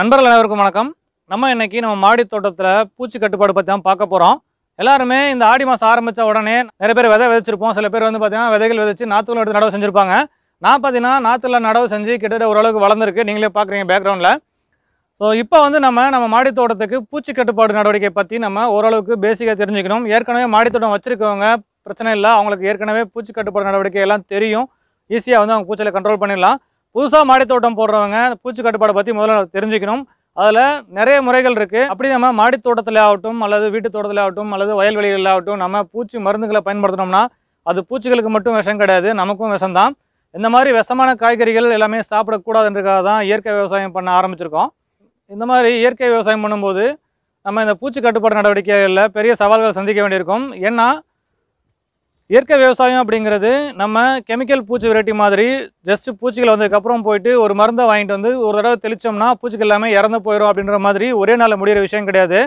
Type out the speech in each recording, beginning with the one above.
நண்பர்கள் அனைவருக்கும் வணக்கம் நம்ம இன்றைக்கி நம்ம மாடி தோட்டத்தில் பூச்சி கட்டுப்பாடு பற்றி தான் பார்க்க போகிறோம் எல்லாருமே இந்த ஆடி மாதம் ஆரம்பித்த உடனே நிறைய பேர் விதை விதைச்சிருப்போம் சில பேர் வந்து பார்த்திங்கன்னா விதைகள் விதைச்சு நாற்றுகள் எடுத்து நடவு செஞ்சுருப்பாங்க நான் பார்த்தீங்கன்னா நாற்றுல நடவு செஞ்சு கிட்டத்தட்ட ஓரளவுக்கு வளர்ந்துருக்கு நீங்களே பார்க்குறீங்க பேக்ரவுண்டில் ஸோ இப்போ வந்து நம்ம நம்ம மாடி தோட்டத்துக்கு பூச்சி கட்டுப்பாடு நடவடிக்கை பற்றி நம்ம ஓரளவுக்கு பேசிக்காக தெரிஞ்சுக்கணும் ஏற்கனவே மாடி தோட்டம் வச்சுருக்கவங்க பிரச்சனை இல்லை அவங்களுக்கு ஏற்கனவே பூச்சி கட்டுப்பாடு நடவடிக்கை எல்லாம் தெரியும் ஈஸியாக வந்து அவங்க பூச்சியில் கண்ட்ரோல் பண்ணிடலாம் புதுசாக மாடித்தோட்டம் போடுறவங்க பூச்சி கட்டுப்பாடை பற்றி முதல்ல தெரிஞ்சுக்கணும் அதில் நிறைய முறைகள் இருக்குது அப்படி நம்ம மாடித்தோட்டத்தில் ஆகட்டும் அல்லது வீட்டு தோட்டத்தில் ஆகட்டும் அல்லது வயல்வெளிகளில் ஆகட்டும் நம்ம பூச்சி மருந்துகளை பயன்படுத்தினோம்னா அது பூச்சிகளுக்கு மட்டும் விஷம் கிடையாது நமக்கும் விஷம் தான் இந்த மாதிரி விஷமான காய்கறிகள் எல்லாமே சாப்பிடக்கூடாதுன்றதுக்காக தான் இயற்கை விவசாயம் பண்ண ஆரம்பிச்சிருக்கோம் இந்த மாதிரி இயற்கை விவசாயம் பண்ணும்போது நம்ம இந்த பூச்சி கட்டுப்பாடு நடவடிக்கைகளில் பெரிய சவால்கள் சந்திக்க வேண்டியிருக்கும் ஏன்னா இயற்கை விவசாயம் அப்படிங்கிறது நம்ம கெமிக்கல் பூச்சி வெரைட்டி மாதிரி ஜஸ்ட்டு பூச்சிகள் வந்ததுக்கப்புறம் போயிட்டு ஒரு மருந்தை வாங்கிட்டு வந்து ஒரு தடவை தெளித்தோம்னா பூச்சிகள் எல்லாமே இறந்து போயிடும் அப்படின்ற மாதிரி ஒரே நாளில் முடிகிற விஷயம் கிடையாது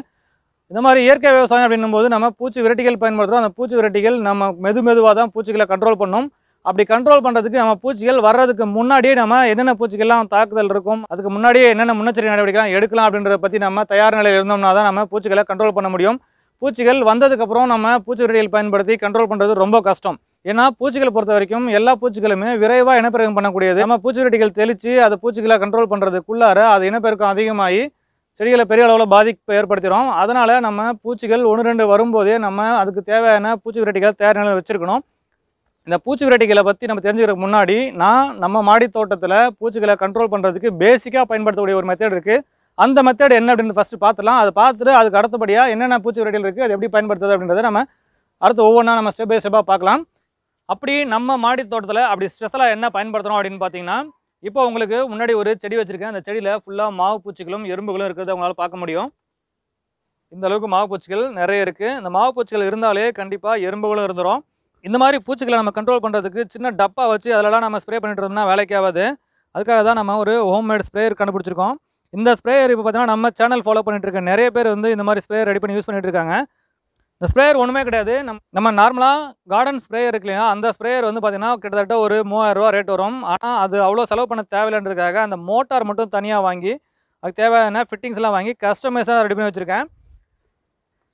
இந்த மாதிரி இயற்கை விவசாயம் அப்படின்னும் போது நம்ம பூச்சி விரட்டிகள் பயன்படுத்துகிறோம் அந்த பூச்சி விரட்டிகள் நம்ம மெது மெதுவாக தான் பூச்சிகளை கண்ட்ரோல் பண்ணும் அப்படி கண்ட்ரோல் பண்ணுறதுக்கு நம்ம பூச்சிகள் வர்றதுக்கு முன்னாடியே நம்ம என்னென்ன பூச்சிகள்லாம் தாக்குதல் இருக்கும் அதுக்கு முன்னாடியே என்னென்ன முன்னெச்சரிக்கை நடவடிக்கைலாம் எடுக்கலாம் அப்படின்றத பற்றி நம்ம தயார் நிலையில் இருந்தோம்னா தான் நம்ம பூச்சிகளை கண்ட்ரோல் பண்ண முடியும் பூச்சிகள் வந்ததுக்கப்புறம் நம்ம பூச்சி விரடிகள் பயன்படுத்தி கண்ட்ரோல் பண்ணுறது ரொம்ப கஷ்டம் ஏன்னா பூச்சிகளை பொறுத்த வரைக்கும் எல்லா பூச்சிகளுமே விரைவாக இனப்பெருக்கம் பண்ணக்கூடியது நம்ம பூச்சி விரட்டிகள் தெளித்து அதை பூச்சிகளை கண்ட்ரோல் பண்ணுறதுக்குள்ளார அது இனப்பெருக்கம் அதிகமாகி செடிகளை பெரிய அளவில் பாதிப்பு ஏற்படுத்திடும் அதனால் நம்ம பூச்சிகள் ஒன்று ரெண்டு வரும்போதே நம்ம அதுக்கு தேவையான பூச்சி விரட்டிகளை தயார் நிலையில் வச்சுருக்கணும் இந்த பூச்சி விரட்டிகளை பற்றி நம்ம தெரிஞ்சுக்கிறதுக்கு முன்னாடி நான் நம்ம மாடி தோட்டத்தில் பூச்சிகளை கண்ட்ரோல் பண்ணுறதுக்கு பேசிக்காக பயன்படுத்தக்கூடிய ஒரு மெத்தட் இருக்குது அந்த மெத்தட் என்ன அப்படின்னு ஃபஸ்ட்டு பார்த்துலாம் அதை பார்த்துட்டு அதுக்கு அடுத்தபடியாக என்னென்ன பூச்சி வெரைட்டியில் இருக்குது அது எப்படி பயன்படுத்துது அப்படின்றத நம்ம அடுத்து ஒவ்வொன்றா நம்ம ஸ்டெப் பை ஸ்டெப்பாக பார்க்கலாம் அப்படி நம்ம மாடி தோட்டத்தில் அப்படி ஸ்பெஷலாக என்ன பயன்படுத்துகிறோம் அப்படின்னு பார்த்தீங்கன்னா இப்போ உங்களுக்கு முன்னாடி ஒரு செடி வச்சுருக்கேன் அந்த செடியில் ஃபுல்லாக மாவு பூச்சிகளும் எறும்புகளும் இருக்கிறத உங்களால் பார்க்க முடியும் இந்த அளவுக்கு மாவு பூச்சிகள் நிறைய இருக்குது இந்த மாவு பூச்சிகள் இருந்தாலே கண்டிப்பாக எறும்புகளும் இருந்துடும் இந்த மாதிரி பூச்சிகளை நம்ம கண்ட்ரோல் பண்ணுறதுக்கு சின்ன டப்பா வச்சு அதிலலாம் நம்ம ஸ்ப்ரே பண்ணிட்டு இருந்தோம்னா வேலைக்காகாது அதுக்காக தான் நம்ம ஒரு ஹோம் மேட் ஸ்ப்ரேயர் கண்டுபிடிச்சிருக்கோம் இந்த ஸ்ப்ரேயர் இப்போ பார்த்தீங்கன்னா நம்ம சேனல் ஃபாலோ பண்ணிட்டு இருக்க நிறைய பேர் வந்து இந்த மாதிரி ஸ்ப்ரேயர் ரெடி பண்ணி யூஸ் பண்ணிட்டு இருக்காங்க இந்த ஸ்ப்ரேயர் ஒன்றுமே கிடையாது நம் நம்ம நார்மலாக கார்டன் ஸ்ப்ரேயர் இருக்கு இல்லையா அந்த ஸ்ப்ரேயர் வந்து பார்த்தீங்கன்னா கிட்டத்தட்ட ஒரு மூவாயிரம் ரூபா ரேட் வரும் ஆனால் அது அவ்வளோ செலவு பண்ண தேவையில்லைன்றதுக்காக அந்த மோட்டார் மட்டும் தனியாக வாங்கி அதுக்கு தேவையான ஃபிட்டிங்ஸ்லாம் வாங்கி கஸ்டமைஸாக ரெடி பண்ணி வச்சுருக்கேன்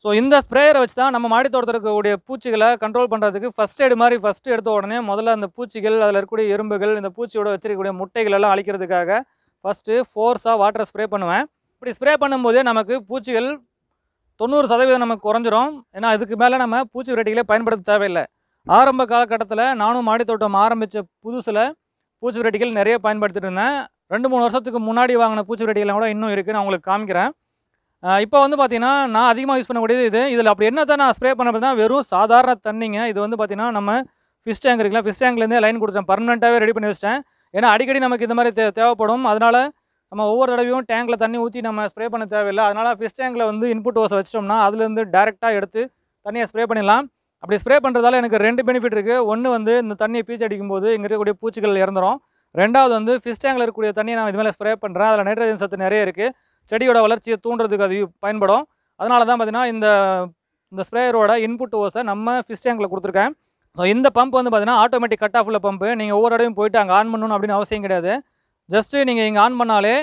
ஸோ இந்த ஸ்ப்ரேயரை வச்சு தான் நம்ம மாடி தோட்டத்தில் இருக்கக்கூடிய பூச்சிகளை கண்ட்ரோல் பண்ணுறதுக்கு ஃபஸ்ட் எய்டு மாதிரி ஃபஸ்ட்டு எடுத்த உடனே முதல்ல அந்த பூச்சிகள் அதில் இருக்கக்கூடிய எறும்புகள் இந்த பூச்சியோட வச்சிருக்கக்கூடிய முட்டைகள் எல்லாம் அழிக்கிறதுக்காக ஃபஸ்ட்டு ஃபோர்ஸாக வாட்டரை ஸ்ப்ரே பண்ணுவேன் இப்படி ஸ்ப்ரே பண்ணும்போதே நமக்கு பூச்சிகள் தொண்ணூறு சதவீதம் நமக்கு குறைஞ்சிரும் ஏன்னா அதுக்கு மேலே நம்ம பூச்சி விரட்டிகளே பயன்படுத்த தேவையில்லை ஆரம்ப காலகட்டத்தில் நானும் மாடித்தோட்டம் ஆரம்பித்த புதுசில் பூச்சி விரட்டிகள் நிறைய பயன்படுத்திட்டு இருந்தேன் ரெண்டு மூணு வருஷத்துக்கு முன்னாடி வாங்கின பூச்சி விரட்டிகள்லாம் கூட இன்னும் இருக்குது நான் உங்களுக்கு காமிக்கிறேன் இப்போ வந்து பார்த்திங்கன்னா நான் அதிகமாக யூஸ் பண்ணக்கூடியது இது இதில் அப்படி தான் நான் ஸ்ப்ரே பண்ணப்போ வெறும் சாதாரண தண்ணிங்க இது வந்து பார்த்திங்கன்னா நம்ம ஃபிஷ் டேங்க் இருக்குல்ல ஃபிஷ் டேங்க்லேருந்து லைன் கொடுத்தேன் பர்மனெண்ட்டாகவே ரெடி பண்ணி வச்சிட்டேன் ஏன்னா அடிக்கடி நமக்கு இந்த மாதிரி தேவைப்படும் அதனால் நம்ம ஒவ்வொரு தடவையும் டேங்கில் தண்ணி ஊற்றி நம்ம ஸ்ப்ரே பண்ண தேவையில்லை அதனால் ஃபிஷ் டேங்கில் வந்து இன்புட் ஓஸை வச்சிட்டோம்னா அதுலேருந்து டேரெக்டாக எடுத்து தண்ணியை ஸ்ப்ரே பண்ணிடலாம் அப்படி ஸ்ப்ரே பண்ணுறதால எனக்கு ரெண்டு பெனிஃபிட் இருக்குது ஒன்று வந்து இந்த தண்ணியை பீச்சு அடிக்கும்போது இங்கே இருக்கக்கூடிய பூச்சிகள் இறந்துடும் ரெண்டாவது வந்து ஃபிஷ் டேங்கில் இருக்கக்கூடிய தண்ணியை நான் இது ஸ்ப்ரே பண்ணுறேன் அதில் நைட்ரஜன் சத்து நிறைய இருக்குது செடியோட வளர்ச்சியை தூண்டுறதுக்கு அது பயன்படும் அதனால தான் பார்த்திங்கன்னா இந்த இந்த ஸ்ப்ரேயரோட இன்புட் ஓஸை நம்ம ஃபிஷ் டேங்கில் கொடுத்துருக்கேன் ஸோ இந்த பம்ப் வந்து பார்த்தீங்கன்னா ஆட்டோமேட்டிக் கட் ஆஃபில் பம்பு நீங்கள் ஒவ்வொரு இடையும் போயிட்டு அங்கே ஆன் பண்ணணும் அப்படின்னு அவசியம் கிடையாது ஜஸ்ட்டு நீங்கள் இங்கே ஆன் பண்ணாலே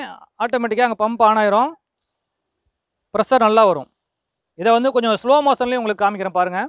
ஆட்டோமேட்டிக்காக அங்கே பம்ப் ஆன் ஆயிரும் ப்ரெஷர் நல்லா வரும் இதை வந்து கொஞ்சம் ஸ்லோ மோஷன்லேயும் உங்களுக்கு காமிக்கிறேன் பாருங்கள்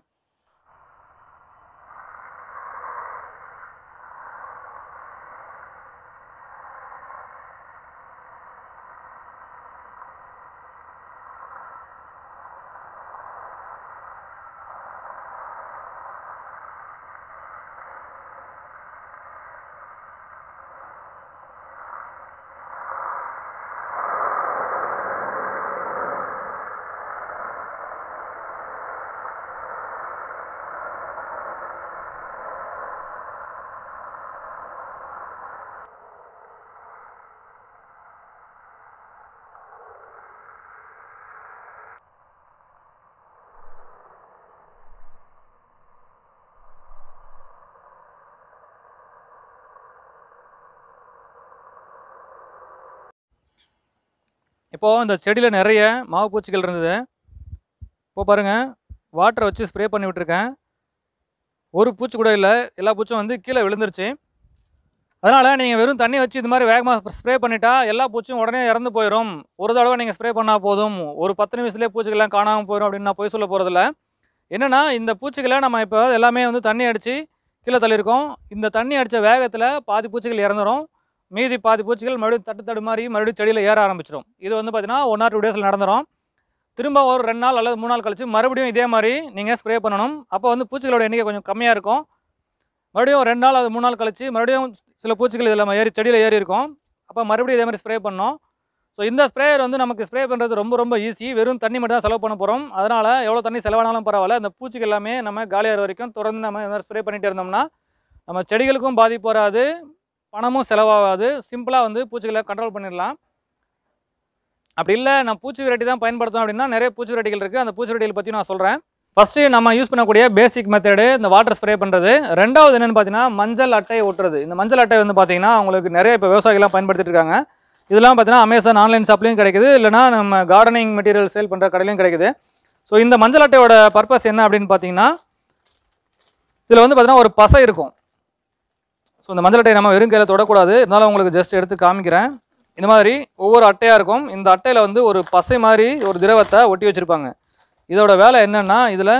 இப்போது இந்த செடியில் நிறைய மாவு பூச்சிகள் இருந்தது இப்போ பாருங்கள் வாட்டரை வச்சு ஸ்ப்ரே பண்ணி விட்டுருக்கேன் ஒரு பூச்சி கூட இல்லை எல்லா பூச்சும் வந்து கீழே விழுந்துருச்சு அதனால் நீங்கள் வெறும் தண்ணி வச்சு இது மாதிரி வேகமாக ஸ்ப்ரே பண்ணிட்டா எல்லா பூச்சியும் உடனே இறந்து போயிடும் ஒரு தடவை நீங்கள் ஸ்ப்ரே பண்ணால் போதும் ஒரு பத்து நிமிஷத்துலேயே பூச்சிகள்லாம் காணாமல் போயிடும் அப்படின்னு நான் போய் சொல்ல போகிறதில்ல என்னென்னா இந்த பூச்சிகளை நம்ம இப்போ எல்லாமே வந்து தண்ணி அடித்து கீழே தள்ளியிருக்கோம் இந்த தண்ணி அடித்த வேகத்தில் பாதி பூச்சிகள் இறந்துடும் மீதி பாதி பூச்சிகள் மறுபடியும் தட்டு தடு மாதிரி மறுபடியும் செடியில் ஏற ஆரம்பிச்சிடும் இது வந்து பார்த்தீங்கன்னா ஒன் ஆர் டூ டேஸில் நடந்துடும் திரும்ப ஒரு ரெண்டு நாள் அல்லது மூணு நாள் கழித்து மறுபடியும் இதே மாதிரி நீங்கள் ஸ்ப்ரே பண்ணணும் அப்போ வந்து பூச்சிகளோட எண்ணிக்கை கொஞ்சம் கம்மியாக இருக்கும் மறுபடியும் ரெண்டு நாள் அது மூணு நாள் கழித்து மறுபடியும் சில பூச்சிகள் இதில் ஏறி செடியில் ஏறி இருக்கும் அப்போ மறுபடியும் இதே மாதிரி ஸ்ப்ரே பண்ணோம் ஸோ இந்த ஸ்ப்ரேயர் வந்து நமக்கு ஸ்ப்ரே பண்ணுறது ரொம்ப ரொம்ப ஈஸி வெறும் தண்ணி மட்டும் தான் செலவு பண்ண போகிறோம் அதனால் எவ்வளோ தண்ணி செலவானாலும் பரவாயில்ல அந்த பூச்சிகள் எல்லாமே நம்ம காலியாக வரைக்கும் தொடர்ந்து நம்ம ஸ்ப்ரே பண்ணிகிட்டே இருந்தோம்னா நம்ம செடிகளுக்கும் பாதிப்பு வராது பணமும் செலவாகாது சிம்பிளாக வந்து பூச்சிகளை கண்ட்ரோல் பண்ணிடலாம் அப்படி இல்லை நான் பூச்சி வெரைட்டி தான் பயன்படுத்தணும் அப்படின்னா நிறைய பூச்சி வெரைட்டிகள் இருக்குது அந்த பூச்சி வெரைட்டிகள் பற்றி நான் சொல்கிறேன் ஃபஸ்ட்டு நம்ம யூஸ் பண்ணக்கூடிய பேசிக் மெத்தடு இந்த வாட்டர் ஸ்ப்ரே பண்ணுறது ரெண்டாவது என்னென்னு பார்த்தீங்கன்னா மஞ்சள் அட்டை ஒட்டுறது இந்த மஞ்சள் அட்டை வந்து பார்த்தீங்கன்னா உங்களுக்கு நிறைய இப்போ விவசாயிகள்லாம் பயன்படுத்திட்டு இருக்காங்க இதெல்லாம் பார்த்தீங்கன்னா அமேசான் ஆன்லைன் ஷாப்லையும் கிடைக்குது இல்லைனா நம்ம கார்டனிங் மெட்டீரியல் சேல் பண்ணுற கடையிலையும் கிடைக்குது ஸோ இந்த மஞ்சள் அட்டையோட பர்பஸ் என்ன அப்படின்னு பார்த்தீங்கன்னா இதில் வந்து பார்த்தீங்கன்னா ஒரு பசை இருக்கும் ஸோ இந்த மஞ்சள் அட்டையை நம்ம வெறும் கையில் தொடக்கூடாது இருந்தாலும் உங்களுக்கு ஜஸ்ட் எடுத்து காமிக்கிறேன் இந்த மாதிரி ஒவ்வொரு அட்டையாக இருக்கும் இந்த அட்டையில் வந்து ஒரு பசை மாதிரி ஒரு திரவத்தை ஒட்டி வச்சுருப்பாங்க இதோட வேலை என்னென்னா இதில்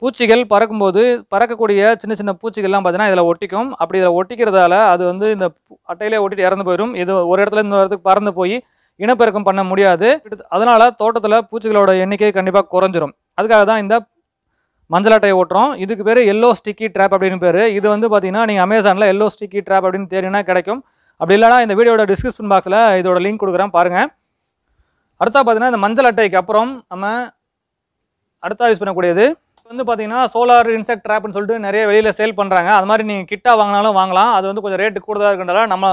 பூச்சிகள் பறக்கும்போது பறக்கக்கூடிய சின்ன சின்ன பூச்சிகள்லாம் பார்த்தீங்கன்னா இதில் ஒட்டிக்கும் அப்படி இதில் ஒட்டிக்கிறதால அது வந்து இந்த அட்டையிலே ஒட்டிட்டு இறந்து போயிடும் இது ஒரு இடத்துல இன்னொரு இடத்துக்கு பறந்து போய் இனப்பெருக்கம் பண்ண முடியாது அதனால் தோட்டத்தில் பூச்சிகளோட எண்ணிக்கை கண்டிப்பாக குறைஞ்சிரும் அதுக்காக தான் இந்த மஞ்சள் அட்டையை ஓட்டுறோம் இதுக்கு பேர் எல்லோ ஸ்டிக்கி ட்ராப் அப்படின்னு பேர் இது வந்து பார்த்தீங்கன்னா நீங்கள் அமேசானில் எல்லோ ஸ்டிக்கி ட்ராப் அப்படின்னு தேடினா கிடைக்கும் அப்படி இல்லைனா இந்த வீடியோட டிஸ்கிரிப்ஷன் பாக்ஸில் இதோட லிங்க் கொடுக்குறேன் பாருங்கள் அடுத்தா பார்த்தீங்கன்னா இந்த மஞ்சள் அட்டைக்கு அப்புறம் நம்ம அடுத்தா யூஸ் பண்ணக்கூடியது வந்து பார்த்தீங்கன்னா சோலார் இன்செக்ட் ட்ராப்னு சொல்லிட்டு நிறைய வெளியில் சேல் பண்ணுறாங்க அது மாதிரி நீங்கள் கிட்டாக வாங்கினாலும் வாங்கலாம் அது வந்து கொஞ்சம் ரேட்டு கூடுதலாக இருக்கின்றதால நம்ம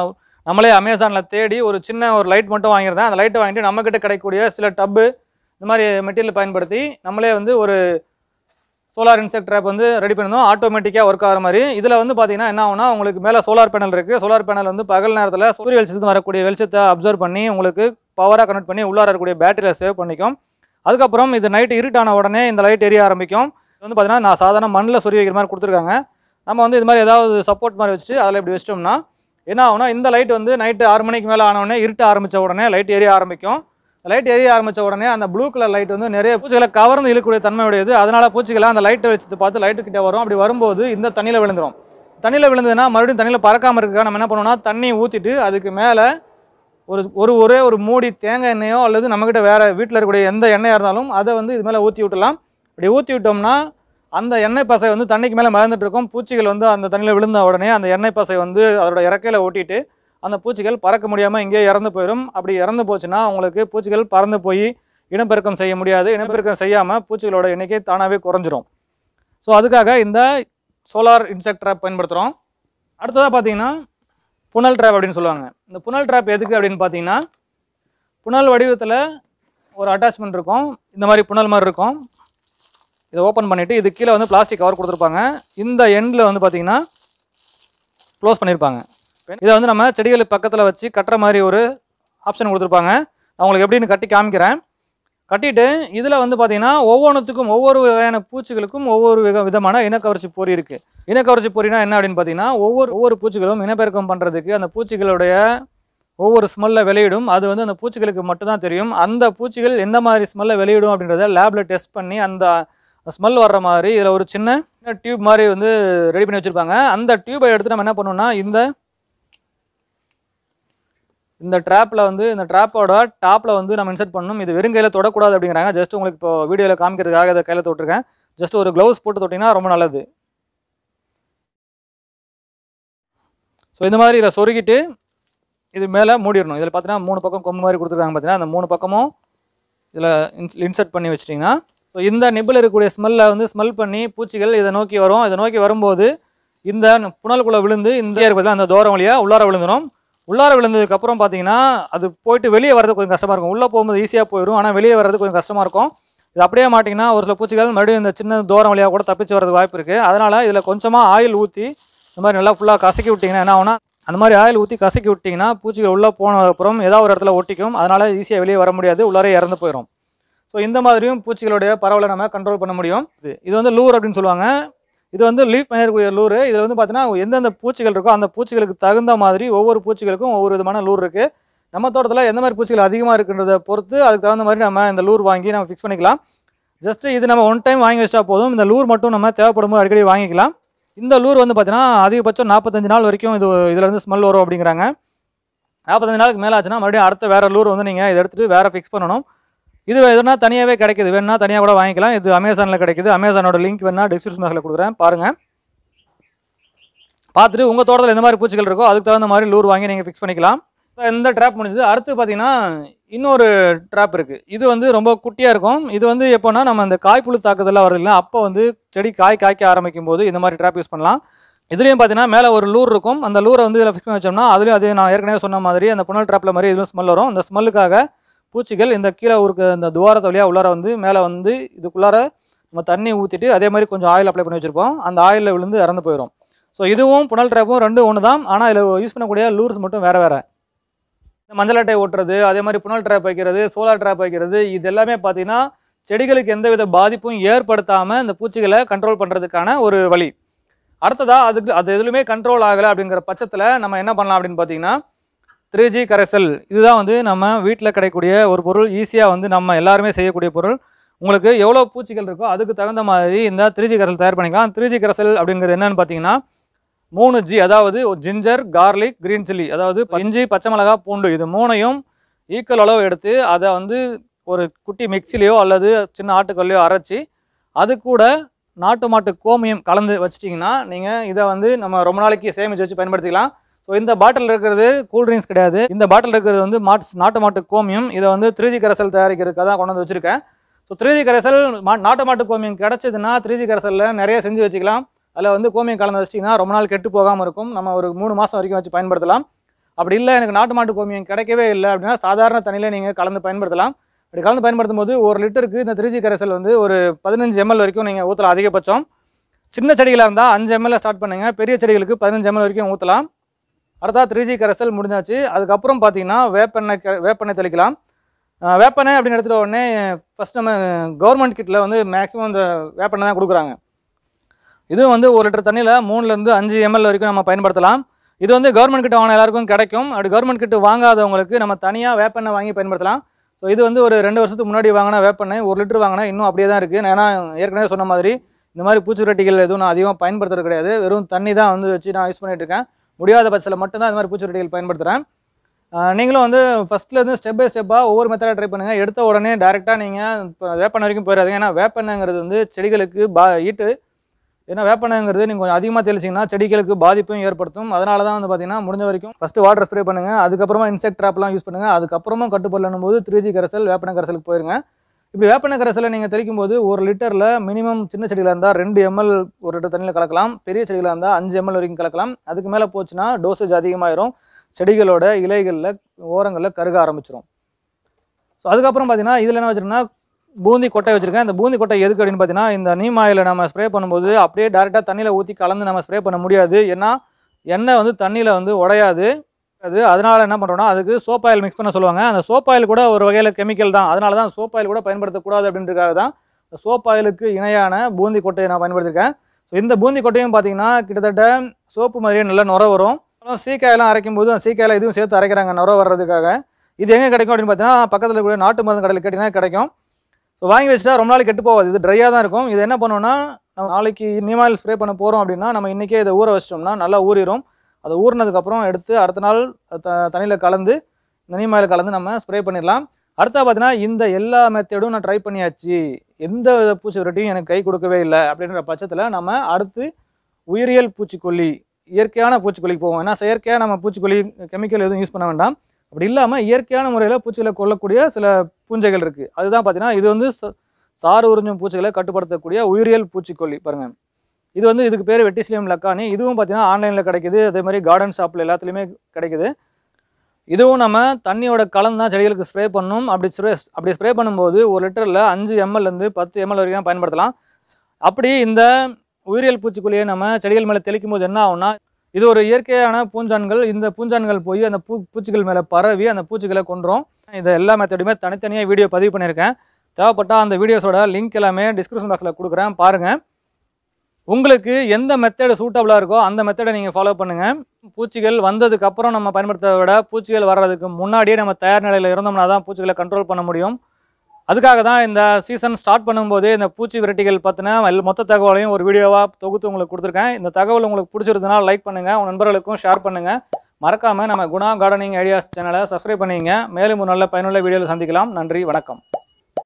நம்மளே அமேசானில் தேடி ஒரு சின்ன ஒரு லைட் மட்டும் வாங்கியிருந்தேன் அந்த லைட்டை வாங்கிட்டு நம்மக்கிட்ட கிடைக்கக்கூடிய சில டப்பு இந்த மாதிரி மெட்டீரியல் பயன்படுத்தி நம்மளே வந்து ஒரு சோலார் இன்செக்ட் ட்ரேப் வந்து ரெடி பண்ணியிருந்தோம் ஆட்டோமேட்டிக்காக ஒர்க் ஆகிற மாதிரி இதில் வந்து பார்த்தீங்கன்னா என்ன ஆகுனா உங்களுக்கு மேலே சோலார் பேனல் இருக்குது சோலார் பேனல் வந்து பகல் நேரத்தில் சூரிய வெளிச்சத்துக்கு வரக்கூடிய வெளிச்சத்தை அப்சர்வ் பண்ணி உங்களுக்கு பவராக கனெக்ட் பண்ணி உள்ளார இருக்கக்கூடிய பேட்டரியில் சேவ் பண்ணிக்கும் அதுக்கப்புறம் இது நைட்டு இருட்டான உடனே இந்த லைட் எரிய ஆரம்பிக்கும் இது வந்து பார்த்தீங்கன்னா நான் சாதாரண மண்ணில் சொரிய வைக்கிற மாதிரி கொடுத்துருக்காங்க நம்ம வந்து இது மாதிரி ஏதாவது சப்போர்ட் மாதிரி வச்சுட்டு அதில் இப்படி வச்சிட்டோம்னா என்ன ஆகுனா இந்த லைட் வந்து நைட்டு ஆறு மணிக்கு மேலே ஆனவுடனே இருட்ட ஆரம்பித்த உடனே லைட் எரிய ஆரம்பிக்கும் லைட் எரிய ஆரம்பித்த உடனே அந்த ப்ளூ கலர் லைட் வந்து நிறைய பூச்சிகளை கவர்ந்து இழுக்கக்கூடிய தன்மையுடையது அதனால் பூச்சிகளை அந்த லைட்டை வச்சு பார்த்து லைட்டு கிட்டே வரும் அப்படி வரும்போது இந்த தண்ணியில் விழுந்துடும் தண்ணியில் விழுந்ததுன்னா மறுபடியும் தண்ணியில் பறக்காமல் இருக்கா நம்ம என்ன பண்ணோம்னா தண்ணி ஊற்றிட்டு அதுக்கு மேலே ஒரு ஒரு ஒரே ஒரு மூடி தேங்காய் எண்ணெயோ அல்லது நம்மக்கிட்ட வேறு வீட்டில் இருக்கக்கூடிய எந்த எண்ணெயாக இருந்தாலும் அதை வந்து இது மேலே ஊற்றி விட்டலாம் இப்படி ஊற்றி விட்டோம்னா அந்த எண்ணெய் பசை வந்து தண்ணிக்கு மேலே மறந்துட்டு இருக்கும் பூச்சிகள் வந்து அந்த தண்ணியில் விழுந்த உடனே அந்த எண்ணெய் பசை வந்து அதோட இறக்கையில் ஓட்டிட்டு அந்த பூச்சிகள் பறக்க முடியாமல் இங்கே இறந்து போயிடும் அப்படி இறந்து போச்சுன்னா உங்களுக்கு பூச்சிகள் பறந்து போய் இனப்பெருக்கம் செய்ய முடியாது இனப்பெருக்கம் செய்யாமல் பூச்சிகளோட எண்ணிக்கை தானாகவே குறைஞ்சிரும் ஸோ அதுக்காக இந்த சோலார் இன்செக்ட் ட்ராப் பயன்படுத்துகிறோம் அடுத்ததாக பார்த்தீங்கன்னா புனல் ட்ராப் அப்படின்னு சொல்லுவாங்க இந்த புனல் ட்ராப் எதுக்கு அப்படின்னு பார்த்தீங்கன்னா புனல் வடிவத்தில் ஒரு அட்டாச்மெண்ட் இருக்கும் இந்த மாதிரி புனல் மாதிரி இருக்கும் இதை ஓப்பன் பண்ணிவிட்டு இது கீழே வந்து பிளாஸ்டிக் கவர் கொடுத்துருப்பாங்க இந்த எண்டில் வந்து பார்த்திங்கன்னா க்ளோஸ் பண்ணியிருப்பாங்க பேன் இதை வந்து நம்ம செடிகள் பக்கத்தில் வச்சு கட்டுற மாதிரி ஒரு ஆப்ஷன் கொடுத்துருப்பாங்க அவங்களுக்கு எப்படின்னு கட்டி காமிக்கிறேன் கட்டிட்டு இதில் வந்து பார்த்திங்கன்னா ஒவ்வொன்றுத்துக்கும் ஒவ்வொரு வகையான பூச்சிகளுக்கும் ஒவ்வொரு வித விதமான இனக்கவர்ச்சி பொறி இருக்குது இனக்கவர்ச்சி பொறினா என்ன அப்படின்னு பார்த்தீங்கன்னா ஒவ்வொரு ஒவ்வொரு பூச்சிகளும் இனப்பெருக்கம் பண்ணுறதுக்கு அந்த பூச்சிகளுடைய ஒவ்வொரு ஸ்மெல்லை வெளியிடும் அது வந்து அந்த பூச்சிகளுக்கு மட்டும்தான் தெரியும் அந்த பூச்சிகள் எந்த மாதிரி ஸ்மெல்லை வெளியிடும் அப்படின்றத லேபில் டெஸ்ட் பண்ணி அந்த ஸ்மெல் வர்ற மாதிரி இதில் ஒரு சின்ன டியூப் மாதிரி வந்து ரெடி பண்ணி வச்சுருப்பாங்க அந்த டியூப்பை எடுத்து நம்ம என்ன பண்ணுவோம்னா இந்த இந்த ட்ராப்பில் வந்து இந்த ட்ராப்போட டாப்பில் வந்து நம்ம இன்சர்ட் பண்ணணும் இது வெறும் கையில் தொடக்கூடாது அப்படிங்கிறாங்க ஜஸ்ட் உங்களுக்கு இப்போ வீடியோவில் காமிக்கிறதுக்காக இதை கையில் தொட்டிருக்கேன் ஜஸ்ட் ஒரு க்ளவுஸ் போட்டு தொட்டிங்கன்னா ரொம்ப நல்லது ஸோ இந்த மாதிரி இதை சொருகிட்டு இது மேலே மூடிடணும் இதில் பார்த்தீங்கன்னா மூணு பக்கம் கொம்பு மாதிரி கொடுத்துருக்காங்க பார்த்தீங்கன்னா அந்த மூணு பக்கமும் இதில் இன்சர்ட் பண்ணி வச்சிட்டிங்கன்னா ஸோ இந்த நிப்பில் இருக்கக்கூடிய ஸ்மெல்லை வந்து ஸ்மெல் பண்ணி பூச்சிகள் இதை நோக்கி வரும் இதை நோக்கி வரும்போது இந்த குள்ளே விழுந்து இந்த இருக்கிறது அந்த தோரம் வழியாக உள்ளார விழுந்துடும் உள்ளார விழுந்ததுக்கப்புறம் பார்த்தீங்கன்னா அது போயிட்டு வெளியே வரது கொஞ்சம் கஷ்டமாக இருக்கும் உள்ளே போகும்போது ஈஸியாக போயிடும் ஆனால் வெளியே வரது கொஞ்சம் கஷ்டமாக இருக்கும் இது அப்படியே மாட்டிங்கன்னா ஒரு சில பூச்சிகள் மறுபடியும் இந்த சின்ன தூரம் வழியாக கூட தப்பிச்சு வரது வாய்ப்பு இருக்குது அதனால் இதில் கொஞ்சமாக ஆயில் ஊற்றி இந்த மாதிரி நல்லா ஃபுல்லாக கசக்கி விட்டிங்கன்னா என்ன ஆகுனா அந்த மாதிரி ஆயில் ஊற்றி கசக்கி விட்டிங்கன்னா பூச்சிகள் உள்ளே போனதுக்கப்புறம் ஏதாவது ஒரு இடத்துல ஒட்டிக்கும் அதனால் ஈஸியாக வெளியே வர முடியாது உள்ளாரே இறந்து போயிடும் ஸோ இந்த மாதிரியும் பூச்சிகளுடைய பரவலை நம்ம கண்ட்ரோல் பண்ண முடியும் இது இது வந்து லூர் அப்படின்னு சொல்லுவாங்க இது வந்து லீஃப் மேலே லூர் இதில் வந்து பார்த்தீங்கன்னா எந்தெந்த பூச்சிகள் இருக்கோ அந்த பூச்சிகளுக்கு தகுந்த மாதிரி ஒவ்வொரு பூச்சிகளுக்கும் ஒவ்வொரு விதமான லூர் இருக்குது நம்ம தோட்டத்தில் எந்த மாதிரி பூச்சிகள் அதிகமாக இருக்குன்றதை பொறுத்து அதுக்கு தகுந்த மாதிரி நம்ம இந்த லூர் வாங்கி நம்ம ஃபிக்ஸ் பண்ணிக்கலாம் ஜஸ்ட்டு இது நம்ம ஒன் டைம் வாங்கி வச்சிட்டா போதும் இந்த லூர் மட்டும் நம்ம தேவைப்படும் போது அடிக்கடி வாங்கிக்கலாம் இந்த லூர் வந்து பார்த்திங்கன்னா அதிகபட்சம் நாற்பத்தஞ்சு நாள் வரைக்கும் இது இதுலேருந்து ஸ்மெல் வரும் அப்படிங்கிறாங்க நாற்பத்தஞ்சு நாளுக்கு மேலே ஆச்சுன்னா மறுபடியும் அடுத்த வேறு லூர் வந்து நீங்கள் இதை எடுத்துகிட்டு வேறு ஃபிக்ஸ் பண்ணணும் இது எதுனா தனியாகவே கிடைக்குது வேணுன்னா தனியாக கூட வாங்கிக்கலாம் இது அமேசானில் கிடைக்குது அமேசானோட லிங்க் வேணா டிஸ்கிரிப்ஷன் பாக்ஸில் கொடுக்குறேன் பாருங்கள் பார்த்துட்டு உங்கள் தோட்டத்தில் எந்த மாதிரி பூச்சிகள் இருக்கோ அதுக்கு தகுந்த மாதிரி லூர் வாங்கி நீங்கள் ஃபிக்ஸ் பண்ணிக்கலாம் இந்த ட்ராப் முடிஞ்சது அடுத்து பார்த்தீங்கன்னா இன்னொரு ட்ராப் இருக்குது இது வந்து ரொம்ப குட்டியாக இருக்கும் இது வந்து எப்போனா நம்ம அந்த காய்ப்புழு தாக்குதெல்லாம் வருது இல்லை அப்போ வந்து செடி காய் காய்க்க ஆரம்பிக்கும் போது இந்த மாதிரி ட்ராப் யூஸ் பண்ணலாம் இதுலேயும் பார்த்தீங்கன்னா மேலே ஒரு லூர் இருக்கும் அந்த லூரை வந்து இதில் ஃபிக்ஸ் பண்ணி வச்சோம்னா அதுலேயும் அது நான் ஏற்கனவே சொன்ன மாதிரி அந்த புனல் ட்ராப்பில் மாதிரி இதுவும் ஸ்மெல் வரும் அந்த ஸ்மெல்லுக்காக பூச்சிகள் இந்த கீழே ஊருக்கு இந்த துவாரத்தை வழியாக உள்ளார வந்து மேலே வந்து இதுக்குள்ளார நம்ம தண்ணி ஊற்றிட்டு அதே மாதிரி கொஞ்சம் ஆயில் அப்ளை பண்ணி வச்சுருப்போம் அந்த ஆயிலில் விழுந்து இறந்து போயிடும் ஸோ இதுவும் புனல் ட்ராப்பும் ரெண்டும் ஒன்று தான் ஆனால் இதில் யூஸ் பண்ணக்கூடிய லூர்ஸ் மட்டும் வேறு வேறு இந்த மஞ்சள் அட்டை ஓட்டுறது அதே மாதிரி புனல் ட்ராப் வைக்கிறது சோலார் ட்ராப் வைக்கிறது இது எல்லாமே பார்த்தீங்கன்னா செடிகளுக்கு எந்தவித பாதிப்பும் ஏற்படுத்தாமல் இந்த பூச்சிகளை கண்ட்ரோல் பண்ணுறதுக்கான ஒரு வழி அடுத்ததாக அதுக்கு அது எதுலையுமே கண்ட்ரோல் ஆகலை அப்படிங்கிற பட்சத்தில் நம்ம என்ன பண்ணலாம் அப்படின்னு பார்த்தீங்கன்னா த்ரீ ஜி கரைசல் இதுதான் வந்து நம்ம வீட்டில் கிடைக்கக்கூடிய ஒரு பொருள் ஈஸியாக வந்து நம்ம எல்லாருமே செய்யக்கூடிய பொருள் உங்களுக்கு எவ்வளோ பூச்சிகள் இருக்கோ அதுக்கு தகுந்த மாதிரி இந்த த்ரீ ஜி கரைசல் தயார் பண்ணிக்கலாம் த்ரீ ஜி கரைசல் அப்படிங்கிறது என்னென்னு பார்த்தீங்கன்னா மூணு ஜி அதாவது ஜிஞ்சர் கார்லிக் க்ரீன் சில்லி அதாவது இஞ்சி பச்சை மிளகா பூண்டு இது மூணையும் ஈக்குவல் அளவு எடுத்து அதை வந்து ஒரு குட்டி மிக்சிலையோ அல்லது சின்ன ஆட்டுக்கல்லையோ அரைச்சி அது கூட நாட்டு மாட்டு கோமியம் கலந்து வச்சிட்டிங்கன்னா நீங்கள் இதை வந்து நம்ம ரொம்ப நாளைக்கு சேமித்து வச்சு பயன்படுத்திக்கலாம் ஸோ இந்த பாட்டில் இருக்கிறது கூல்ட்ரிங்க்ஸ் கிடையாது இந்த பாட்டில் இருக்கிறது வந்து மாட்ஸ் நாட்டு மாட்டு கோமியம் இதை வந்து திருஜி கரைசல் தயாரிக்கிறதுக்காக தான் கொண்டு வந்து வச்சுருக்கேன் ஸோ திருஜி கரைசல் மா நாட்டு மாட்டு கோமியம் கிடச்சதுன்னா திருஜி கரைசலில் நிறைய செஞ்சு வச்சுக்கலாம் அதில் வந்து கோமியம் கலந்து வச்சிட்டிங்கன்னா ரொம்ப நாள் கெட்டு போகாமல் இருக்கும் நம்ம ஒரு மூணு மாதம் வரைக்கும் வச்சு பயன்படுத்தலாம் அப்படி இல்லை எனக்கு நாட்டு மாட்டு கோமியம் கிடைக்கவே இல்லை அப்படின்னா சாதாரண தண்ணியில் நீங்கள் கலந்து பயன்படுத்தலாம் அப்படி கலந்து பயன்படுத்தும் போது ஒரு லிட்டருக்கு இந்த திருச்சி கரைசல் வந்து ஒரு பதினஞ்சு எம்எல் வரைக்கும் நீங்கள் ஊற்றலாம் அதிகபட்சம் சின்ன செடிகளாக இருந்தால் அஞ்சு எம்எல்ஏ ஸ்டார்ட் பண்ணுங்கள் பெரிய செடிகளுக்கு பதினஞ்சு எம்எல் வரைக்கும் ஊற்றலாம் அடுத்தா த்ரீ ஜி கரைசல் முடிஞ்சாச்சு அதுக்கப்புறம் பார்த்தீங்கன்னா வேப்பெண்ணெய் க வேப்பெண்ணெய் தெளிக்கலாம் வேப்பெண்ணெய் அப்படின்னு எடுத்துகிட்ட உடனே ஃபஸ்ட் நம்ம கவர்மெண்ட் கிட்டில் வந்து மேக்ஸிமம் இந்த வேப்பெண்ணெய் தான் கொடுக்குறாங்க இதுவும் வந்து ஒரு லிட்டர் தண்ணியில் மூணுலேருந்து அஞ்சு எம்எல் வரைக்கும் நம்ம பயன்படுத்தலாம் இது வந்து கவர்மெண்ட் கிட்ட வாங்கின எல்லாருக்கும் கிடைக்கும் அப்படி கவர்மெண்ட் கிட்ட வாங்காதவங்களுக்கு நம்ம தனியாக வேப்பெண்ணெய் வாங்கி பயன்படுத்தலாம் ஸோ இது வந்து ஒரு ரெண்டு வருஷத்துக்கு முன்னாடி வாங்கினா வேப்பெண்ணெய் ஒரு லிட்டர் வாங்கினா இன்னும் அப்படியே தான் இருக்குது ஏன்னா ஏற்கனவே சொன்ன மாதிரி இந்த மாதிரி பூச்சிரட்டிகள் எதுவும் நான் அதிகமாக பயன்படுத்துறது கிடையாது வெறும் தண்ணி தான் வந்து வச்சு நான் யூஸ் பண்ணிகிட்ருக்கேன் முடியாத பட்சத்தில் மட்டும்தான் இந்த மாதிரி பூச்சிரொட்டிகள் பயன்படுத்துகிறேன் நீங்களும் வந்து ஃபஸ்ட்லேருந்து ஸ்டெப் பை ஸ்டெப்பாக ஒவ்வொரு மெத்தடாக ட்ரை பண்ணுங்கள் எடுத்த உடனே டேரெக்டாக நீங்கள் வேப்பன் வரைக்கும் போயிடாதீங்க ஏன்னா வேப்பெண்ணைங்கிறது வந்து செடிகளுக்கு பா ஈட்டு ஏன்னா வேப்பெண்ணங்கிறது நீங்கள் கொஞ்சம் அதிகமாக தெளிச்சிங்கன்னா செடிகளுக்கு பாதிப்பும் ஏற்படுத்தும் அதனால தான் வந்து பார்த்தீங்கன்னா முடிஞ்ச வரைக்கும் ஃபஸ்ட்டு வாட்டர் ஸ்ப்ரே பண்ணுங்கள் அதுக்கப்புறமா இன்செக்ட் ட்ராப்லாம் யூஸ் பண்ணுங்கள் அதுக்கப்புறமும் கட்டுப்படலும் போது த்ரீ ஜி கரைசல் வேப்பன கரைசலுக்கு போயிருங்க இப்படி வேப்பனக்கரசில் நீங்கள் தெளிக்கும் போது ஒரு லிட்டரில் மினிமம் சின்ன செடிகளாக இருந்தால் ரெண்டு எம்எல் ஒரு லிட்டர் தண்ணியில் கலக்கலாம் பெரிய செடிகளாக இருந்தால் அஞ்சு எம்எல் வரைக்கும் கலக்கலாம் அதுக்கு மேலே போச்சுன்னா டோசேஜ் அதிகமாகிடும் செடிகளோட இலைகளில் ஓரங்களில் கருக ஆரம்பிச்சிடும் ஸோ அதுக்கப்புறம் பார்த்தீங்கன்னா இதில் என்ன வச்சுருக்கோன்னா பூந்தி கொட்டை வச்சுருக்கேன் இந்த பூந்தி கொட்டை எதுக்கு அப்படின்னு பார்த்தீங்கன்னா இந்த நீம் ஆயில் நம்ம ஸ்ப்ரே பண்ணும்போது அப்படியே டேரெக்டாக தண்ணியில் ஊற்றி கலந்து நம்ம ஸ்ப்ரே பண்ண முடியாது ஏன்னா எண்ணெய் வந்து தண்ணியில் வந்து உடையாது அது அதனால் என்ன பண்ணுறோம்னா அதுக்கு சோப் ஆயில் மிக்ஸ் பண்ண சொல்லுவாங்க அந்த சோப் ஆயில் கூட ஒரு வகையில் கெமிக்கல் தான் அதனால தான் சோப் ஆயில் கூட பயன்படுத்தக்கூடாது அப்படின்றதுக்காக தான் சோப் ஆயிலுக்கு இணையான பூந்தி கொட்டையை நான் பயன்படுத்திருக்கேன் ஸோ இந்த பூந்தி கொட்டையும் பார்த்தீங்கன்னா கிட்டத்தட்ட சோப்பு மாதிரியே நல்லா நுர வரும் அப்புறம் சீக்காயெல்லாம் அரைக்கும் போது அந்த சீக்காயில் இதுவும் சேர்த்து அரைக்கிறாங்க நுர வர்றதுக்காக இது எங்கே கிடைக்கும் அப்படின்னு பார்த்தீங்கன்னா பக்கத்தில் இருக்கக்கூடிய நாட்டு மருந்து கடையில் கேட்டிங்கன்னா கிடைக்கும் ஸோ வாங்கி வச்சுட்டா ரொம்ப நாள் கெட்டு போகாது இது ட்ரையாக தான் இருக்கும் இது என்ன பண்ணோம்னா நம்ம நாளைக்கு நீமாயில் ஸ்ப்ரே பண்ண போகிறோம் அப்படின்னா நம்ம இன்றைக்கே இதை ஊற வச்சிட்டோம்னா நல்லா ஊறிடும் அதை ஊறினதுக்கப்புறம் எடுத்து அடுத்த நாள் த தண்ணியில் கலந்து நனிமாயில் கலந்து நம்ம ஸ்ப்ரே பண்ணிடலாம் அடுத்தா பார்த்தீங்கன்னா இந்த எல்லா மெத்தடும் நான் ட்ரை பண்ணியாச்சு எந்த பூச்சி விரட்டியும் எனக்கு கை கொடுக்கவே இல்லை அப்படின்ற பட்சத்தில் நம்ம அடுத்து உயிரியல் பூச்சிக்கொல்லி இயற்கையான பூச்சிக்கொல்லிக்கு போவோம் ஏன்னா செயற்கையாக நம்ம பூச்சிக்கொல்லி கெமிக்கல் எதுவும் யூஸ் பண்ண வேண்டாம் அப்படி இல்லாமல் இயற்கையான முறையில் பூச்சிகளை கொல்லக்கூடிய சில பூஞ்சைகள் இருக்குது அதுதான் பார்த்தீங்கன்னா இது வந்து சாறு உறிஞ்சும் பூச்சிகளை கட்டுப்படுத்தக்கூடிய உயிரியல் பூச்சிக்கொல்லி பாருங்கள் இது வந்து இதுக்கு பேர் வெட்டிஸ்லியம் லக்கானி இதுவும் பார்த்தீங்கன்னா ஆன்லைனில் கிடைக்குது அதே மாதிரி கார்டன் ஷாப்பில் எல்லாத்துலேயுமே கிடைக்குது இதுவும் நம்ம தண்ணியோட கலந்து தான் செடிகளுக்கு ஸ்ப்ரே பண்ணணும் அப்படி ஸ்ப்ரே அப்படி ஸ்ப்ரே பண்ணும்போது ஒரு லிட்டரில் அஞ்சு எம்எல்லேருந்து பத்து எம்எல் வரைக்கும் பயன்படுத்தலாம் அப்படி இந்த உயிரியல் பூச்சிக்கொல்லியை நம்ம செடிகள் மேலே தெளிக்கும் போது என்ன ஆகும்னா இது ஒரு இயற்கையான பூஞ்சான்கள் இந்த பூஞ்சான்கள் போய் அந்த பூ பூச்சிகள் மேலே பரவி அந்த பூச்சிகளை கொன்றோம் இதை எல்லா மெத்தடுமே தனித்தனியாக வீடியோ பதிவு பண்ணியிருக்கேன் தேவைப்பட்டால் அந்த வீடியோஸோட லிங்க் எல்லாமே டிஸ்கிரிப்ஷன் பாக்ஸில் கொடுக்குறேன் பாருங்கள் உங்களுக்கு எந்த மெத்தடு சூட்டபுளாக இருக்கோ அந்த மெத்தடை நீங்கள் ஃபாலோ பண்ணுங்கள் பூச்சிகள் வந்ததுக்கப்புறம் நம்ம பயன்படுத்த விட பூச்சிகள் வர்றதுக்கு முன்னாடியே நம்ம தயார் நிலையில் இருந்தோம்னா தான் பூச்சிகளை கண்ட்ரோல் பண்ண முடியும் அதுக்காக தான் இந்த சீசன் ஸ்டார்ட் பண்ணும்போது இந்த பூச்சி விரட்டிகள் பற்றின மொத்த தகவலையும் ஒரு வீடியோவாக தொகுத்து உங்களுக்கு கொடுத்துருக்கேன் இந்த தகவல் உங்களுக்கு பிடிச்சிருந்தனால லைக் பண்ணுங்கள் உங்கள் நண்பர்களுக்கும் ஷேர் பண்ணுங்கள் மறக்காமல் நம்ம குணா கார்டனிங் ஐடியாஸ் சேனலை சப்ஸ்கிரைப் பண்ணிங்க மேலும் ஒரு நல்ல பயனுள்ள வீடியோவில் சந்திக்கலாம் நன்றி வணக்கம்